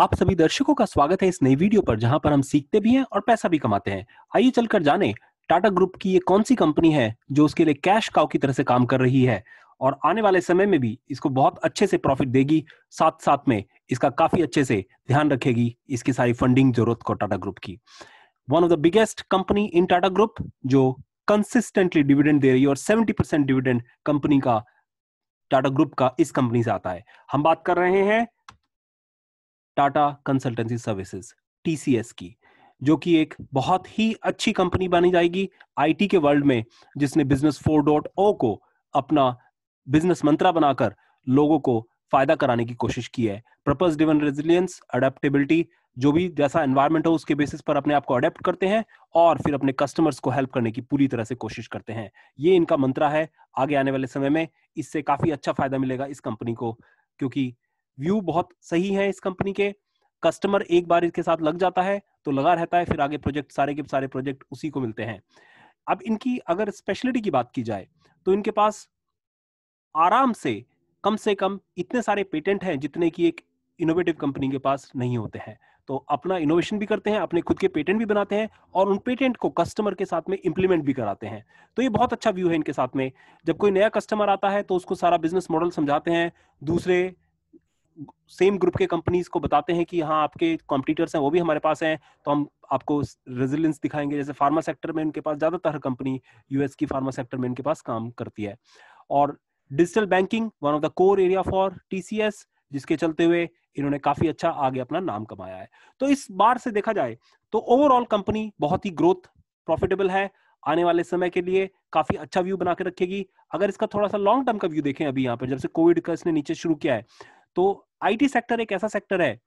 आप सभी दर्शकों का स्वागत है इस नई वीडियो पर जहां पर हम सीखते भी हैं और पैसा भी कमाते हैं आइए चलकर जाने टाटा ग्रुप की ये कौन सी कंपनी है जो उसके लिए कैश काउ की तरह से काम कर रही है और आने वाले समय में भी इसको बहुत अच्छे से प्रॉफिट देगी साथ साथ में इसका काफी अच्छे से ध्यान रखेगी इसकी सारी फंडिंग जरूरत को टाटा ग्रुप की one of the biggest company in Tata group जो कंसिस्टेंटली डिविडेंड दे रही है और 70 परसेंट डिविडेंड कंपनी का टाटा ग्रुप का इस कंपनी से आता है हम बात कर रहे हैं टाटा कंसल्टेंसी सर्विसेज टीसीएस की जो कि एक बहुत ही अच्छी कंपनी बनी जाएगी आईटी के वर्ल्ड में जिसने बिजनेस फोर डॉट ओ को अपना बिजनेस मंत्रा बनाकर लोगों को फायदा कराने की कोशिश की है प्रपज डिवन रेजिलियंस अडेप्टेबिलिटी जो भी जैसा एनवायरमेंट हो उसके बेसिस पर अपने आप को अडेप्ट करते हैं और फिर अपने कस्टमर्स को हेल्प करने की पूरी तरह से कोशिश करते हैं ये इनका मंत्रा है आगे आने वाले समय में इससे काफी अच्छा फायदा मिलेगा इस कंपनी को क्योंकि व्यू बहुत सही है इस कंपनी के कस्टमर एक बार इसके साथ लग जाता है तो लगा रहता है फिर आगे प्रोजेक्ट सारे के सारे प्रोजेक्ट उसी को मिलते हैं अब इनकी अगर स्पेशलिटी की बात की जाए तो इनके पास आराम से कम से कम इतने सारे पेटेंट हैं जितने की एक इनोवेटिव कंपनी के पास नहीं होते हैं तो अपना इनोवेशन भी करते हैं अपने खुद के पेटेंट भी बनाते हैं और उन पेटेंट को कस्टमर के साथ में इंप्लीमेंट भी कराते हैं तो ये बहुत अच्छा व्यू है इनके साथ में जब कोई नया कस्टमर आता है तो उसको सारा बिजनेस मॉडल समझाते हैं दूसरे सेम ग्रुप के कंपनीज को बताते हैं कि हाँ आपके कॉम्पिटिटर्स हैं वो भी हमारे पास हैं तो हम आपको रेजिलेंस दिखाएंगे जैसे फार्मा सेक्टर में उनके पास ज़्यादातर कंपनी यूएस की फार्मा सेक्टर में इनके पास काम करती है और digital banking one of the core area for TCS जिसके चलते हुए इन्होंने काफी अच्छा आगे अपना नाम कमाया है तो इस बार से देखा जाए तो ओवरऑल कंपनी बहुत ही ग्रोथ प्रॉफिटेबल है आने वाले समय के लिए काफी अच्छा व्यू बना के रखेगी अगर इसका थोड़ा सा लॉन्ग टर्म का व्यू देखें अभी यहाँ पर जब से कोविड का इसने नीचे शुरू किया है तो आईटी सेक्टर एक ऐसा सेक्टर है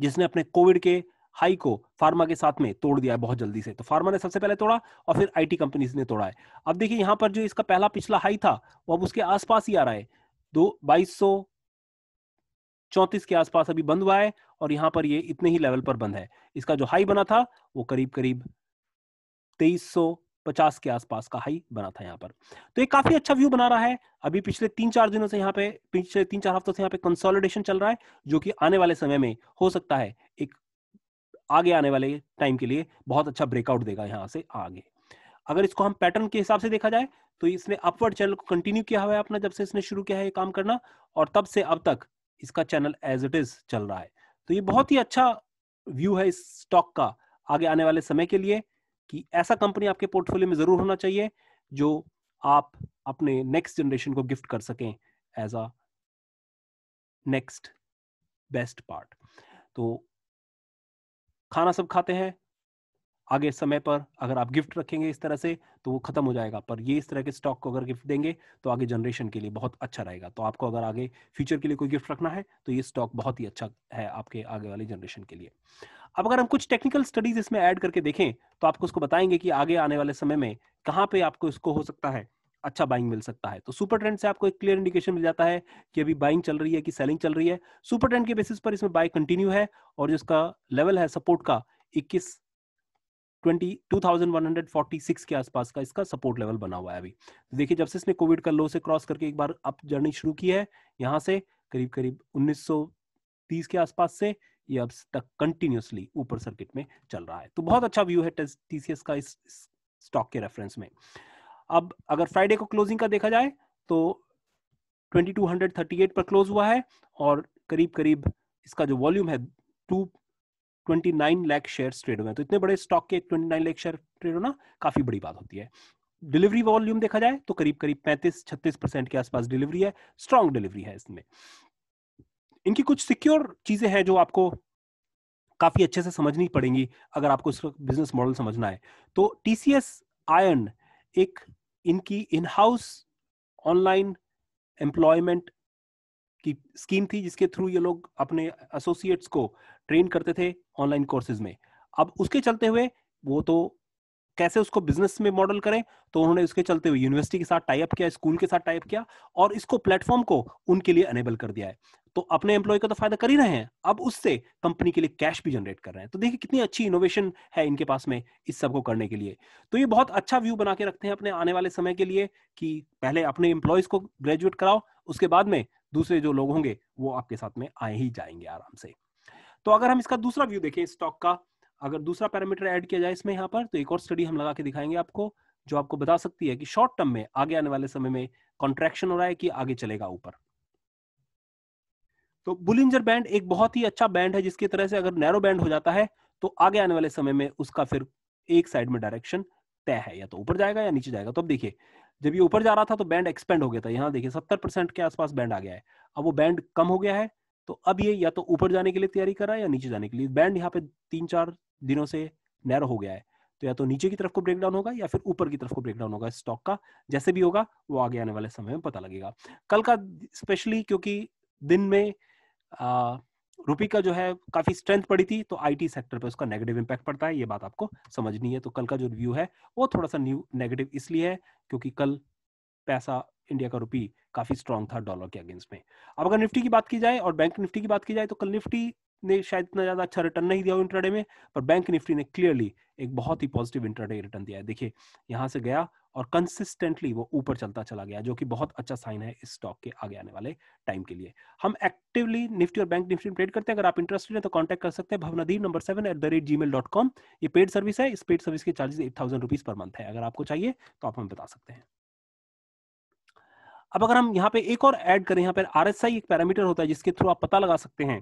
जिसने अपने कोविड के हाई को फार्मा के साथ में तोड़ दिया है बहुत जल्दी से तो फार्मा ने सबसे पहले तोड़ा और फिर आईटी कंपनीज ने तोड़ा है अब देखिए यहाँ पर जो इसका पहला पिछला हाई था वो अब उसके आसपास ही आ रहा है दो बाईस सौ चौंतीस के आसपास अभी बंद हुआ है और यहाँ पर ये इतने ही लेवल पर बंद है इसका जो हाई बना था वो करीब करीब तेईस सौ पचास के आसपास का हाई बना था यहाँ पर तो ये काफी अच्छा व्यू बना रहा है अभी पिछले तीन चार दिनों से यहाँ पे पिछले तीन चार हफ्तों से यहाँ पे कंसोलिडेशन चल रहा है जो कि आने वाले समय में हो सकता है एक आगे आने वाले टाइम के लिए बहुत अच्छा ब्रेकआउट देगा यहाँ से आगे अगर इसको हम पैटर्न के हिसाब से देखा जाए तो इसने अपवर्ड चैनल को कंटिन्यू किया हुआ है अपना जब से इसने शुरू किया है ये काम करना और तब से अब तक इसका चैनल एज इट इज चल रहा है तो ये बहुत ही अच्छा व्यू है इस स्टॉक का आगे आने वाले समय के लिए कि ऐसा कंपनी आपके पोर्टफोलियो में जरूर होना चाहिए जो आप अपने नेक्स्ट जनरेशन को गिफ्ट कर सकें as a next best part तो खाना सब खाते हैं आगे समय पर अगर आप गिफ्ट रखेंगे इस तरह से तो वो खत्म हो जाएगा पर ये इस तरह के स्टॉक को अगर गिफ्ट देंगे तो आगे जनरेशन के लिए बहुत अच्छा रहेगा तो आपको अगर आगे फ्यूचर के लिए कोई गिफ्ट रखना है तो ये स्टॉक बहुत ही अच्छा है आपके आगे वाले जनरेशन के लिए अब अगर हम कुछ टेक्निकल स्टडीज इसमें ऐड करके देखें तो आपको उसको बताएंगे कि आगे आने वाले समय में कहाँ पे आपको इसको हो सकता है अच्छा बाइंग मिल सकता है तो सुपर ट्रेंड से आपको एक क्लियर इंडिकेशन मिल जाता है कि अभी बाइंग चल रही है कि सेलिंग चल रही है सुपर ट्रेंड के बेसिस पर इसमें बाय कंटिन्यू है और जो इसका लेवल है सपोर्ट का इक्कीस 2146 के आसपास का इसका सपोर्ट लेवल बना हुआ है अभी तो देखिए जब से इसने कोविड का लो से क्रॉस करके एक बार अप जर्नी शुरू की है यहाँ से करीब करीब 1930 के आसपास से ये अब तक कंटिन्यूसली ऊपर सर्किट में चल रहा है तो बहुत अच्छा व्यू है टीसीएस का इस स्टॉक के रेफरेंस में अब अगर फ्राइडे को क्लोजिंग का देखा जाए तो 2238 पर क्लोज हुआ है और करीब करीब इसका जो वॉल्यूम है two twenty nine lakh share trade हुए तो इतने बड़े स्टॉक के twenty nine lakh share trade होना काफी बड़ी बात होती है डिलीवरी वॉल्यूम देखा जाए तो करीब करीब पैंतीस छत्तीस परसेंट के आसपास डिलीवरी है स्ट्रॉन्ग डिलीवरी है इसमें इनकी कुछ सिक्योर चीजें हैं जो आपको काफी अच्छे से समझनी पड़ेंगी अगर आपको इसका बिजनेस मॉडल समझना है तो टीसीएस आयन एक इनकी इन हाउस ऑनलाइन एम्प्लॉयमेंट की स्कीम थी जिसके थ्रू ये लोग अपने एसोसिएट्स को ट्रेन करते थे ऑनलाइन कोर्सेज में अब उसके चलते हुए वो तो कैसे उसको बिजनेस में मॉडल करें तो उन्होंने उसके चलते हुए यूनिवर्सिटी के साथ टाइप किया स्कूल के साथ टाइप किया और इसको प्लेटफॉर्म को उनके लिए अनेबल कर दिया है तो अपने एम्प्लॉय का तो फायदा कर ही रहे हैं अब उससे कंपनी के लिए कैश भी जनरेट कर रहे हैं तो देखिए कितनी अच्छी इनोवेशन है इनके पास में इस सबको करने के लिए तो ये बहुत अच्छा व्यू बना के रखते हैं अपने आने वाले समय के लिए कि पहले अपने एम्प्लॉयज को ग्रेजुएट कराओ उसके बाद में दूसरे जो लोग होंगे वो आपके साथ में आए ही जाएंगे आराम से तो अगर हम इसका दूसरा व्यू देखें स्टॉक का अगर दूसरा पैरामीटर ऐड किया जाए इसमें यहाँ पर तो एक और स्टडी हम लगा के दिखाएंगे आपको जो आपको बता सकती है कि शॉर्ट टर्म में आगे आने वाले समय में कॉन्ट्रेक्शन हो रहा है कि आगे चलेगा ऊपर तो बुलिंजर बैंड एक बहुत ही अच्छा बैंड है जिसकी तरह से अगर नैरो बैंड हो जाता है तो आगे आने वाले समय में उसका फिर एक साइड में डायरेक्शन तय है या तो ऊपर जाएगा या नीचे जाएगा तो अब देखिए जब ये ऊपर जा रहा था तो बैंड एक्सपेंड हो गया था यहाँ देखिए सत्तर परसेंट के आसपास बैंड आ गया है अब वो बैंड कम हो गया है तो अब ये या तो ऊपर जाने के लिए तैयारी कर रहा है या नीचे जाने के लिए बैंड यहाँ पे तीन चार दिनों से नैरो हो गया है तो या तो नीचे की तरफ को ब्रेकडाउन होगा या फिर ऊपर की तरफ को ब्रेकडाउन होगा स्टॉक का जैसे भी होगा वो आगे आने वाले समय में पता लगेगा कल का स्पेशली क्योंकि दिन में रुपी का जो है काफी स्ट्रेंथ पड़ी थी तो आईटी सेक्टर पे उसका नेगेटिव इंपैक्ट पड़ता है ये बात आपको समझनी है तो कल का जो रिव्यू है वो थोड़ा सा न्यू नेगेटिव इसलिए है क्योंकि कल पैसा इंडिया का रुपी काफी स्ट्रांग था डॉलर के अगेंस्ट में अब अगर निफ्टी की बात की जाए और बैंक निफ्टी की बात की जाए तो कल निफ्टी ने शायद इतना ज्यादा अच्छा रिटर्न नहीं दिया इंटरडे में पर बैंक निफ्टी ने क्लियरली एक बहुत ही पॉजिटिव इंटरडे रिटर्न दिया है देखिए यहाँ से गया और कंसिस्टेंटली वो ऊपर चलता चला गया जो कि बहुत अच्छा साइन है इस स्टॉक के आगे आने वाले टाइम के लिए हम एक्टिवली निफ्टी और बैंक निफ्टी ट्रेड करते हैं अगर आप इंटरेस्टेड हैं तो कांटेक्ट कर सकते हैं Bhavandeep number seven at the rate G mail dot com ये पेड सर्विस है इस पेड सर्विस के charges eight thousand rupees per month है अगर आपको चाहिए तो आप हमें बता सकते हैं अब अगर हम यहाँ पे एक और ऐड करें यहाँ पर आर एक पैरामीटर होता है जिसके थ्रू आप पता लगा सकते हैं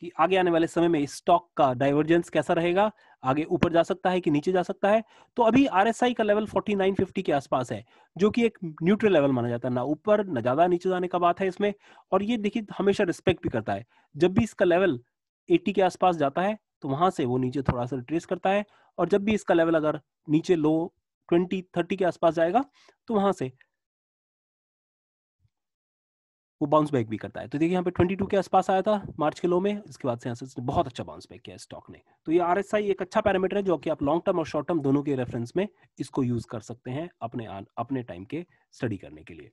कि आगे आने वाले समय में स्टॉक का डाइवर्जेंस कैसा रहेगा आगे ऊपर जा सकता है कि नीचे जा सकता है तो अभी आर का लेवल 4950 के आसपास है जो कि एक न्यूट्रल लेवल माना जाता है ना ऊपर ना ज्यादा नीचे जाने का बात है इसमें और ये देखिए हमेशा रिस्पेक्ट भी करता है जब भी इसका लेवल एट्टी के आसपास जाता है तो वहां से वो नीचे थोड़ा सा रिट्रेस करता है और जब भी इसका लेवल अगर नीचे लो ट्वेंटी थर्टी के आसपास जाएगा तो वहां से वो बाउंस बैक भी करता है तो देखिए यहाँ पे 22 के आसपास आया था मार्च के लो में इसके बाद से यहाँ से बहुत अच्छा बाउंस बैक किया स्टॉक ने तो ये आर एक अच्छा पैरामीटर है जो कि आप लॉन्ग टर्म और शॉर्ट टर्म दोनों के रेफरेंस में इसको यूज कर सकते हैं अपने अपने टाइम के स्टडी करने के लिए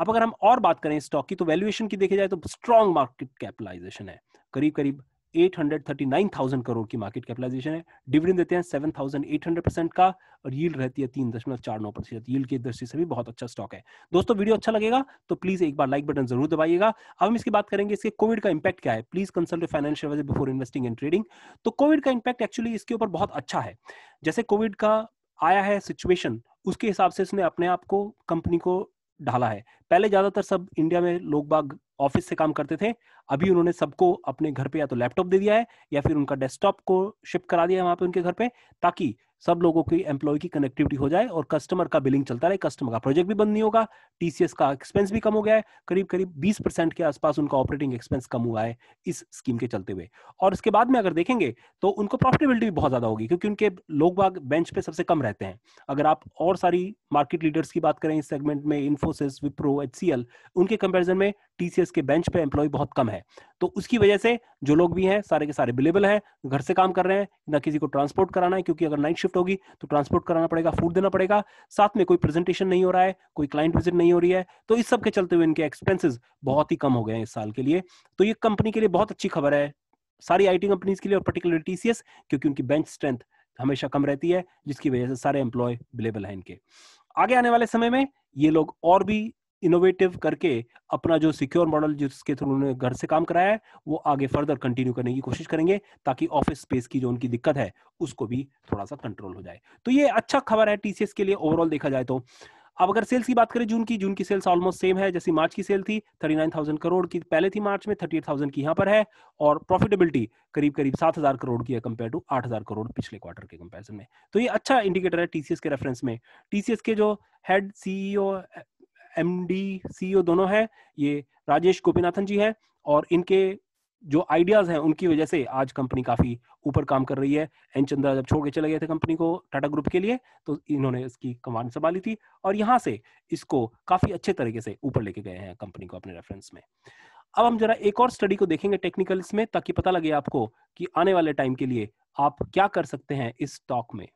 अब अगर हम और बात करें स्टॉक की तो वैल्यूएशन की देखी जाए तो स्ट्रॉन्ग मार्केट कैपिटलाइजेशन है करीब करीब 839,000 करोड़ की मार्केट कैपिटलाइजेशन है डिविडेंड देते हैं 7,800 परसेंट का और यील रहती है तीन दशमलव चार नौ प्रतिशत यील की दृष्टि से भी बहुत अच्छा स्टॉक है दोस्तों वीडियो अच्छा लगेगा तो प्लीज एक बार लाइक बटन जरूर दबाइएगा अब हम इसकी बात करेंगे इसके कोविड का इंपैक्ट क्या है please consult financial before investing and trading तो कोविड का इंपैक्ट एक्चुअली इसके ऊपर बहुत अच्छा है जैसे कोविड का आया है सिचुएशन उसके हिसाब से इसने अपने आप को कंपनी को ढाला है पहले ज्यादातर सब इंडिया में लोग बाग ऑफिस से काम करते थे अभी उन्होंने सबको अपने घर पे या तो लैपटॉप दे दिया है या फिर उनका डेस्कटॉप को शिफ्ट करा दिया है वहां पे उनके घर पे ताकि सब लोगों की एम्प्लॉय की कनेक्टिविटी हो जाए और कस्टमर का बिलिंग चलता रहे कस्टमर का प्रोजेक्ट भी बंद नहीं होगा टीसीएस का एक्सपेंस भी कम हो गया है करीब करीब बीस परसेंट के आसपास उनका ऑपरेटिंग एक्सपेंस कम हुआ है इस स्कीम के चलते हुए और इसके बाद में अगर देखेंगे तो उनको प्रॉफिटेबिलिटी भी बहुत ज्यादा होगी क्योंकि उनके लोग बाग बेंच पे सबसे कम रहते हैं अगर आप और सारी मार्केट लीडर्स की बात करें इस सेगमेंट में इन्फोसिस विप्रो एच उनके कंपेरिजन में टीसीएस के बेंच पे एम्प्लॉय बहुत कम है तो उसकी वजह से जो लोग भी हैं सारे के सारे अवेलेबल हैं घर से काम कर रहे हैं ना किसी को ट्रांसपोर्ट कराना है क्योंकि अगर नाइट शिफ्ट होगी तो ट्रांसपोर्ट कराना पड़ेगा फूड देना पड़ेगा साथ में कोई प्रेजेंटेशन नहीं हो रहा है कोई क्लाइंट विजिट नहीं हो रही है तो इस सब के चलते हुए इनके एक्सपेंसिस बहुत ही कम हो गए हैं इस साल के लिए तो ये कंपनी के लिए बहुत अच्छी खबर है सारी आईटी कंपनीज के लिए और पर्टिकुलर टीसीएस क्योंकि उनकी बेंच स्ट्रेंथ हमेशा कम रहती है जिसकी वजह से सारे एम्प्लॉय अवेलेबल है इनके आगे आने वाले समय में ये लोग और भी इनोवेटिव करके अपना जो सिक्योर मॉडल जिसके थ्रू उन्होंने घर से काम कराया है वो आगे फर्दर कंटिन्यू करने की कोशिश करेंगे ताकि ऑफिस स्पेस की जो उनकी दिक्कत है उसको भी थोड़ा सा कंट्रोल हो जाए तो ये अच्छा खबर है टीसीएस के लिए ओवरऑल देखा जाए तो अब अगर सेल्स की बात करें जून की जून की सेल्स ऑलमोस्ट सेम है जैसी मार्च की सेल थी थर्टी नाइन थाउजेंड करोड़ की पहले थी मार्च में थर्टी एट थाउजेंड की यहाँ पर है और प्रॉफिटेबिलिटी करीब करीब सात हजार करोड़ की है कंपेयर टू आठ हजार करोड़ पिछले क्वार्टर के कंपेरिजन में तो ये अच्छा इंडिकेटर है टीसीएस के रेफरेंस में टीसीएस के जो head CEO M D CEO दोनों हैं ये राजेश गोपीनाथन जी हैं और इनके जो आइडियाज हैं उनकी वजह से आज कंपनी काफी ऊपर काम कर रही है एन चंद्रा जब छोड़ के चले गए थे कंपनी को टाटा ग्रुप के लिए तो इन्होंने इसकी कमान संभाली थी और यहाँ से इसको काफी अच्छे तरीके से ऊपर लेके गए हैं कंपनी को अपने रेफरेंस में अब हम जरा एक और स्टडी को देखेंगे टेक्निकल इसमें ताकि पता लगे आपको कि आने वाले टाइम के लिए आप क्या कर सकते हैं इस स्टॉक में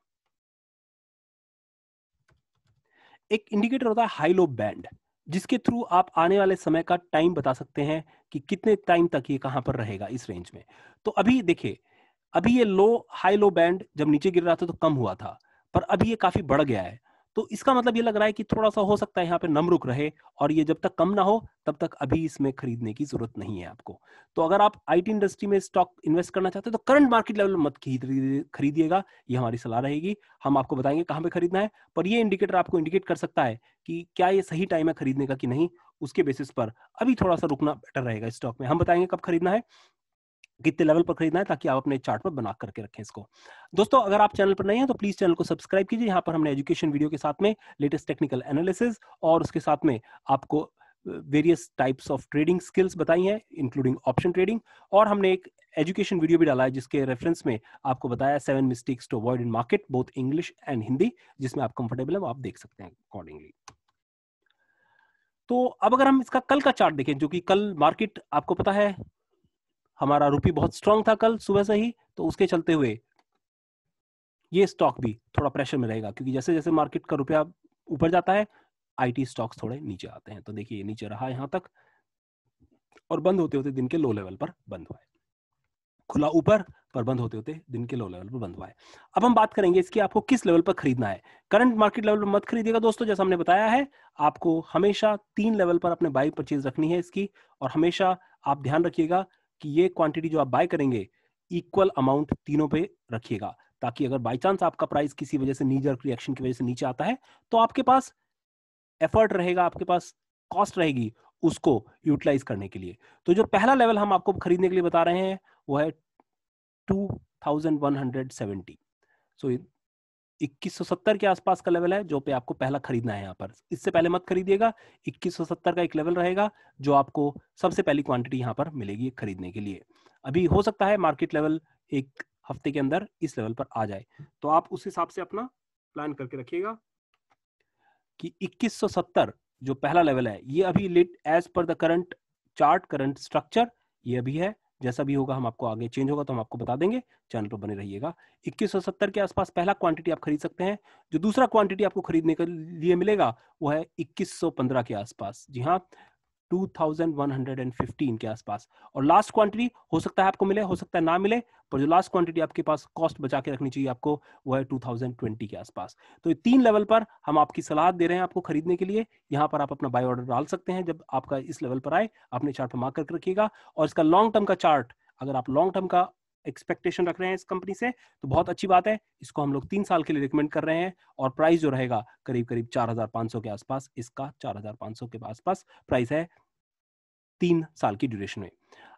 एक इंडिकेटर होता है हाई लो बैंड जिसके थ्रू आप आने वाले समय का टाइम बता सकते हैं कि कितने टाइम तक ये कहां पर रहेगा इस रेंज में तो अभी देखिए अभी ये लो हाई लो बैंड जब नीचे गिर रहा था तो कम हुआ था पर अभी ये काफी बढ़ गया है तो इसका मतलब ये लग रहा है कि थोड़ा सा हो सकता है यहाँ पे नमरुक रहे और ये जब तक कम ना हो तब तक अभी इसमें खरीदने की जरूरत नहीं है आपको तो अगर आप आईटी इंडस्ट्री में स्टॉक इन्वेस्ट करना चाहते हैं तो करंट मार्केट लेवल मत खरीदिएगा ये हमारी सलाह रहेगी हम आपको बताएंगे कहाँ पे खरीदना है पर ये इंडिकेटर आपको इंडिकेट कर सकता है कि क्या ये सही टाइम है खरीदने का कि नहीं उसके बेसिस पर अभी थोड़ा सा रुकना बेटर रहेगा स्टॉक में हम बताएंगे कब खरीदना है कितने लेवल पर खरीदना है ताकि आप अपने चार्ट पर बना करके रखें इसको दोस्तों अगर आप चैनल पर नए हैं तो प्लीज चैनल को सब्सक्राइब कीजिए यहाँ पर हमने एजुकेशन वीडियो के साथ में लेटेस्ट टेक्निकल एनालिसिस और उसके साथ में आपको various types of trading skills बताई हैं इंक्लूडिंग ऑप्शन ट्रेडिंग और हमने एक एजुकेशन वीडियो भी डाला है जिसके रेफरेंस में आपको बताया seven mistakes to avoid in market both English and Hindi जिसमें आप कंफर्टेबल है वो आप देख सकते हैं अकॉर्डिंगली तो अब अगर हम इसका कल का चार्ट देखें जो कि कल मार्केट आपको पता है हमारा रुपी बहुत स्ट्रांग था कल सुबह से ही तो उसके चलते हुए ये स्टॉक भी थोड़ा प्रेशर में रहेगा क्योंकि जैसे जैसे मार्केट का रुपया ऊपर जाता है आईटी स्टॉक्स थोड़े नीचे आते हैं तो देखिए नीचे रहा यहां तक और बंद होते होते दिन के लो लेवल पर बंद हुआ है खुला ऊपर पर बंद होते होते दिन के लो लेवल पर बंद हुआ है अब हम बात करेंगे इसकी आपको किस लेवल पर खरीदना है करंट मार्केट लेवल पर मत खरीदिएगा दोस्तों जैसा हमने बताया है आपको हमेशा तीन लेवल पर अपने बाई परचेज रखनी है इसकी और हमेशा आप ध्यान रखिएगा कि ये क्वांटिटी जो आप बाय करेंगे इक्वल अमाउंट तीनों पे रखिएगा ताकि अगर बाई चांस आपका प्राइस किसी वजह से नीजर रिएक्शन की वजह से नीचे आता है तो आपके पास एफर्ट रहेगा आपके पास कॉस्ट रहेगी उसको यूटिलाइज करने के लिए तो जो पहला लेवल हम आपको खरीदने के लिए बता रहे हैं वो है two thousand one hundred seventy so 2170 के आसपास का लेवल है जो पे आपको पहला खरीदना है यहाँ पर इससे पहले मत खरीदिएगा 2170 का एक लेवल रहेगा जो आपको सबसे पहली क्वांटिटी यहाँ पर मिलेगी खरीदने के लिए अभी हो सकता है मार्केट लेवल एक हफ्ते के अंदर इस लेवल पर आ जाए तो आप उस हिसाब से अपना प्लान करके रखिएगा कि 2170 जो पहला लेवल है ये अभी लिट एज पर the current chart current structure ये अभी है जैसा भी होगा हम आपको आगे चेंज होगा तो हम आपको बता देंगे चैनल पर बने रहिएगा इक्कीस सौ सत्तर के आसपास पहला क्वांटिटी आप खरीद सकते हैं जो दूसरा क्वांटिटी आपको खरीदने के लिए मिलेगा वो है इक्कीस सौ पंद्रह के आसपास जी हाँ 2115 के आसपास और लास्ट क्वांटिटी हो सकता है आपको मिले हो सकता है ना मिले पर जो लास्ट क्वांटिटी आपके पास कॉस्ट बचा के रखनी चाहिए आपको वो है 2020 के आसपास तो ये तीन लेवल पर हम आपकी सलाह दे रहे हैं आपको खरीदने के लिए यहाँ पर आप अपना बाय ऑर्डर डाल सकते हैं जब आपका इस लेवल पर आए अपने चार्ट पर मार्क करके रखिएगा और इसका लॉन्ग टर्म का चार्ट अगर आप लॉन्ग टर्म का एक्सपेक्टेशन रख रहे हैं इस कंपनी से तो बहुत अच्छी बात है इसको हम लोग तीन साल के लिए रिकमेंड कर रहे हैं और प्राइस जो रहेगा करीब करीब चार हजार पांच सौ के आसपास इसका चार हजार पांच सौ के आसपास प्राइस है तीन साल की ड्यूरेशन में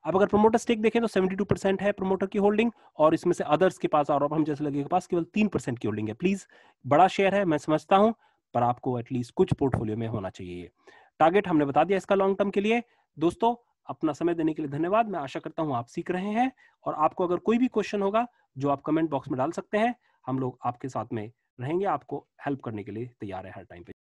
अब अगर प्रमोटर स्टेक देखें तो 72 परसेंट है प्रमोटर की होल्डिंग और इसमें से अदर्स के पास और हम जैसे लगे के पास केवल तीन परसेंट की होल्डिंग है प्लीज बड़ा शेयर है मैं समझता हूं पर आपको एटलीस्ट कुछ पोर्टफोलियो में होना चाहिए टारगेट हमने बता दिया इसका लॉन्ग टर्म के लिए दोस्तों अपना समय देने के लिए धन्यवाद मैं आशा करता हूँ आप सीख रहे हैं और आपको अगर कोई भी क्वेश्चन होगा जो आप कमेंट बॉक्स में डाल सकते हैं हम लोग आपके साथ में रहेंगे आपको हेल्प करने के लिए तैयार है हर टाइम पे